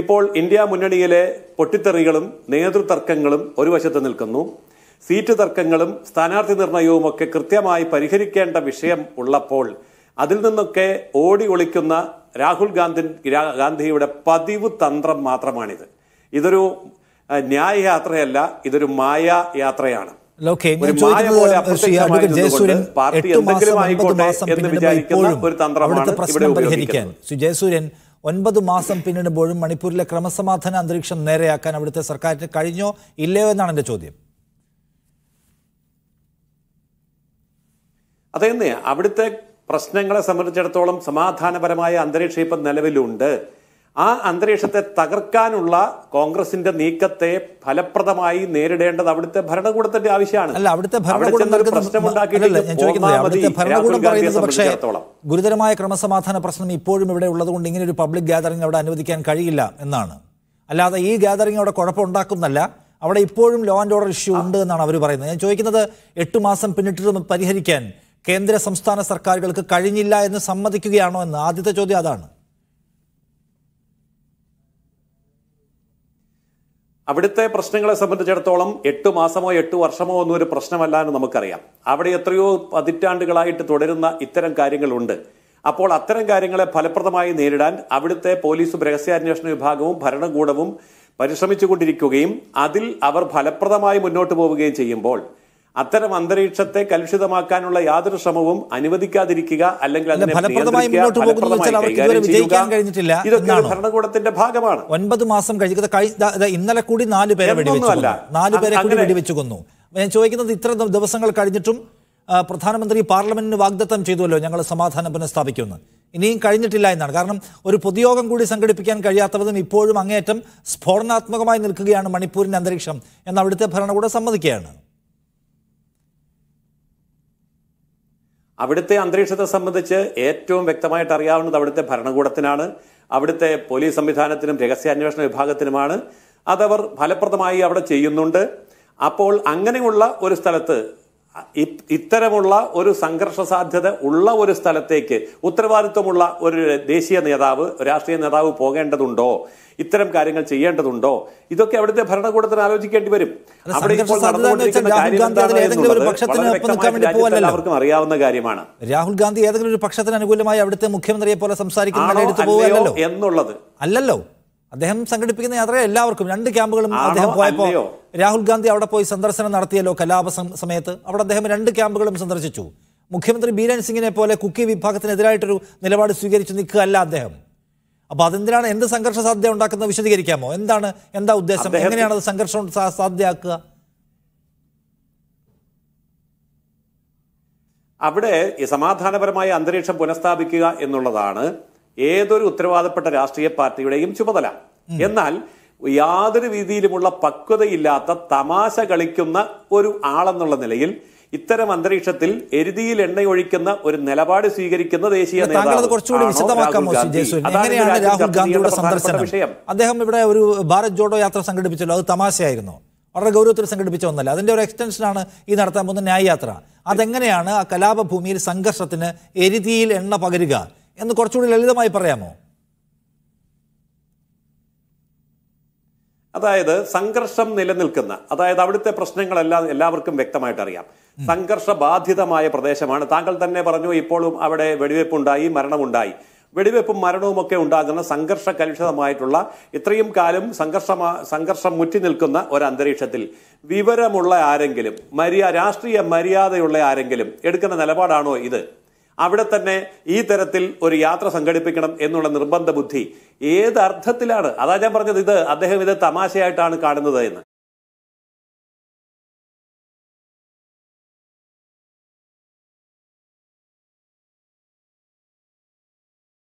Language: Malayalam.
ഇപ്പോൾ ഇന്ത്യ മുന്നണിയിലെ പൊട്ടിത്തെറികളും നേതൃതർക്കങ്ങളും ഒരു വശത്ത് നിൽക്കുന്നു സീറ്റ് തർക്കങ്ങളും സ്ഥാനാർത്ഥി ഒക്കെ കൃത്യമായി പരിഹരിക്കേണ്ട വിഷയം ഉള്ളപ്പോൾ അതിൽ നിന്നൊക്കെ ഓടി ഒളിക്കുന്ന രാഹുൽ ഗാന്ധി ഗാന്ധിയുടെ പതിവ് തന്ത്രം മാത്രമാണിത് ഇതൊരു ന്യായ യാത്രയല്ല ഇതൊരു മായ യാത്രയാണ് ഒരു ജയസൂര്യൻ ഒൻപത് മാസം പിന്നിടുമ്പോഴും മണിപ്പൂരിലെ ക്രമസമാധാന അന്തരീക്ഷം നേരെയാക്കാൻ അവിടുത്തെ സർക്കാരിന് കഴിഞ്ഞോ ഇല്ലയോ എന്നാണ് എൻ്റെ ചോദ്യം അതെന്നെ അവിടുത്തെ പ്രശ്നങ്ങളെ സംബന്ധിച്ചിടത്തോളം സമാധാനപരമായ അന്തരീക്ഷം ഇപ്പം നിലവിലുണ്ട് ആ അന്തരീക്ഷത്തെ തകർക്കാനുള്ള കോൺഗ്രസിന്റെ നീക്കത്തെ ഫലപ്രദമായി നേരിടേണ്ടത് അവിടുത്തെ ഭരണകൂടത്തിന്റെ ആവശ്യമാണ് അല്ല അവിടുത്തെ ഭരണകൂടം പറയുന്നത് പക്ഷേ ഗുരുതരമായ ക്രമസമാധാന പ്രശ്നം ഇപ്പോഴും ഇവിടെ ഉള്ളതുകൊണ്ട് ഇങ്ങനെ ഒരു പബ്ലിക് ഗാദറിംഗ് അവിടെ അനുവദിക്കാൻ കഴിയില്ല എന്നാണ് അല്ലാതെ ഈ ഗാദറിംഗ് അവിടെ കുഴപ്പമുണ്ടാക്കുന്നല്ല അവിടെ ഇപ്പോഴും ലോ ആൻഡ് ഓർഡർ ഇഷ്യൂ ഉണ്ട് എന്നാണ് അവർ പറയുന്നത് ഞാൻ ചോദിക്കുന്നത് എട്ട് മാസം പിന്നിട്ട് പരിഹരിക്കാൻ കേന്ദ്ര സംസ്ഥാന സർക്കാരുകൾക്ക് കഴിഞ്ഞില്ല എന്ന് സമ്മതിക്കുകയാണോ എന്ന് ആദ്യത്തെ ചോദ്യം അതാണ് അവിടുത്തെ പ്രശ്നങ്ങളെ സംബന്ധിച്ചിടത്തോളം എട്ട് മാസമോ എട്ട് വർഷമോ ഒന്നും ഒരു പ്രശ്നമല്ല എന്ന് നമുക്കറിയാം അവിടെ എത്രയോ പതിറ്റാണ്ടുകളായിട്ട് തുടരുന്ന ഇത്തരം കാര്യങ്ങളുണ്ട് അപ്പോൾ അത്തരം കാര്യങ്ങളെ ഫലപ്രദമായി നേരിടാൻ അവിടുത്തെ പോലീസും രഹസ്യാന്വേഷണ വിഭാഗവും ഭരണകൂടവും പരിശ്രമിച്ചുകൊണ്ടിരിക്കുകയും അതിൽ അവർ ഫലപ്രദമായി മുന്നോട്ട് പോവുകയും ചെയ്യുമ്പോൾ അത്തരം അന്തരീക്ഷത്തെ കലുഷിതമാക്കാനുള്ള യാതൊരു ശ്രമവും അനുവദിക്കാതിരിക്കുക അല്ലെങ്കിൽ അതിനെ ഇതൊക്കെ ഭരണകൂടത്തിന്റെ ഭാഗമാണ് ഒൻപത് മാസം കഴിഞ്ഞത് ഇന്നലെ കൂടി നാല് പേരെ നാല് വെടിവെച്ചു കൊന്നു ഞാൻ ചോദിക്കുന്നത് ഇത്ര ദിവസങ്ങൾ കഴിഞ്ഞിട്ടും പ്രധാനമന്ത്രി പാർലമെന്റിന് വാഗ്ദത്തം ചെയ്തുവല്ലോ ഞങ്ങൾ സമാധാനം പുനഃസ്ഥാപിക്കുമെന്ന് ഇനിയും കഴിഞ്ഞിട്ടില്ല എന്നാണ് കാരണം ഒരു പൊതുയോഗം കൂടി സംഘടിപ്പിക്കാൻ കഴിയാത്തവരും ഇപ്പോഴും അങ്ങേയറ്റം സ്ഫോടനാത്മകമായി നിൽക്കുകയാണ് മണിപ്പൂരിന്റെ അന്തരീക്ഷം എന്ന് അവിടുത്തെ ഭരണകൂടം സമ്മതിക്കുകയാണ് അവിടുത്തെ അന്തരീക്ഷത്തെ സംബന്ധിച്ച് ഏറ്റവും വ്യക്തമായിട്ട് അറിയാവുന്നത് അവിടുത്തെ ഭരണകൂടത്തിനാണ് അവിടുത്തെ പോലീസ് സംവിധാനത്തിനും രഹസ്യാന്വേഷണ വിഭാഗത്തിനുമാണ് അതവർ ഫലപ്രദമായി അവിടെ ചെയ്യുന്നുണ്ട് അപ്പോൾ അങ്ങനെയുള്ള ഒരു സ്ഥലത്ത് ഇത്തരമുള്ള ഒരു സംഘർഷ സാധ്യത ഉള്ള ഒരു സ്ഥലത്തേക്ക് ഉത്തരവാദിത്വമുള്ള ഒരു ദേശീയ നേതാവ് രാഷ്ട്രീയ നേതാവ് പോകേണ്ടതുണ്ടോ ഇത്തരം കാര്യങ്ങൾ ചെയ്യേണ്ടതുണ്ടോ ഇതൊക്കെ അവിടുത്തെ ഭരണകൂടത്തിന് ആലോചിക്കേണ്ടി വരും അവിടെ ഇപ്പോൾ നടന്നുകൊണ്ടിരിക്കുന്ന അറിയാവുന്ന കാര്യമാണ് രാഹുൽ ഗാന്ധി ഏതെങ്കിലും ഒരു പക്ഷത്തിന് അനുകൂലമായി അവിടുത്തെ മുഖ്യമന്ത്രിയെ പോലെ സംസാരിക്കുന്നു എന്നുള്ളത് അല്ലല്ലോ അദ്ദേഹം സംഘടിപ്പിക്കുന്ന യാത്ര എല്ലാവർക്കും രണ്ട് ക്യാമ്പുകളും അദ്ദേഹം പോയപ്പോൾ രാഹുൽ ഗാന്ധി അവിടെ പോയി സന്ദർശനം നടത്തിയല്ലോ കലാപ സമയത്ത് അവിടെ അദ്ദേഹം രണ്ട് ക്യാമ്പുകളും സന്ദർശിച്ചു മുഖ്യമന്ത്രി ബീരൻ സിംഗിനെ പോലെ കുക്കി വിഭാഗത്തിനെതിരായിട്ടൊരു നിലപാട് നിൽക്കുക നിൽക്കുകയല്ല അദ്ദേഹം അപ്പൊ അതെന്തിനാണ് എന്ത് സംഘർഷ സാധ്യത ഉണ്ടാക്കുന്നത് വിശദീകരിക്കാമോ എന്താണ് എന്താ ഉദ്ദേശം എങ്ങനെയാണ് അത് സംഘർഷം സാധ്യമാക്കുക അവിടെ സമാധാനപരമായ അന്തരീക്ഷം പുനഃസ്ഥാപിക്കുക എന്നുള്ളതാണ് ഏതൊരു ഉത്തരവാദപ്പെട്ട രാഷ്ട്രീയ പാർട്ടിയുടെയും ചുമതല എന്നാൽ യാതൊരു രീതിയിലുമുള്ള പക്വതയില്ലാത്ത തമാശ കളിക്കുന്ന ഒരു ആളെന്നുള്ള നിലയിൽ ഇത്തരം അന്തരീക്ഷത്തിൽ എരുതിയിൽ എണ്ണയൊഴിക്കുന്ന ഒരു നിലപാട് സ്വീകരിക്കുന്ന ദേശീയ വിഷയം അദ്ദേഹം ഇവിടെ ഒരു ഭാരത് ജോഡോ യാത്ര സംഘടിപ്പിച്ചല്ലോ അത് തമാശയായിരുന്നു വളരെ ഗൗരവത്തിൽ സംഘടിപ്പിച്ച ഒന്നല്ല അതിന്റെ ഒരു എക്സ്റ്റൻഷനാണ് ഈ നടത്താൻ പോകുന്ന ന്യായയാത്ര അതെങ്ങനെയാണ് ആ കലാപഭൂമിയിൽ സംഘർഷത്തിന് എരുതിയിൽ എണ്ണ പകരുക എന്ന് കുറച്ചുകൂടി ലളിതമായി പറയാമോ അതായത് സംഘർഷം നിലനിൽക്കുന്ന അതായത് അവിടുത്തെ പ്രശ്നങ്ങളെല്ലാം എല്ലാവർക്കും വ്യക്തമായിട്ട് അറിയാം സംഘർഷ ബാധിതമായ പ്രദേശമാണ് താങ്കൾ തന്നെ പറഞ്ഞു ഇപ്പോഴും അവിടെ വെടിവെപ്പുണ്ടായി മരണമുണ്ടായി വെടിവെപ്പും മരണവും ഒക്കെ ഉണ്ടാകുന്ന സംഘർഷ കലുഷിതമായിട്ടുള്ള ഇത്രയും കാലം സംഘർഷ സംഘർഷം മുറ്റി നിൽക്കുന്ന ഒരു അന്തരീക്ഷത്തിൽ വിവരമുള്ള ആരെങ്കിലും മര്യാ രാഷ്ട്രീയ മര്യാദയുള്ള ആരെങ്കിലും എടുക്കുന്ന നിലപാടാണോ ഇത് അവിടെ തന്നെ ഈ തരത്തിൽ ഒരു യാത്ര സംഘടിപ്പിക്കണം എന്നുള്ള നിർബന്ധ ബുദ്ധി ഏത് അർത്ഥത്തിലാണ് അതാ ഞാൻ പറഞ്ഞത് ഇത് അദ്ദേഹം ഇത് തമാശയായിട്ടാണ് കാണുന്നത് എന്ന്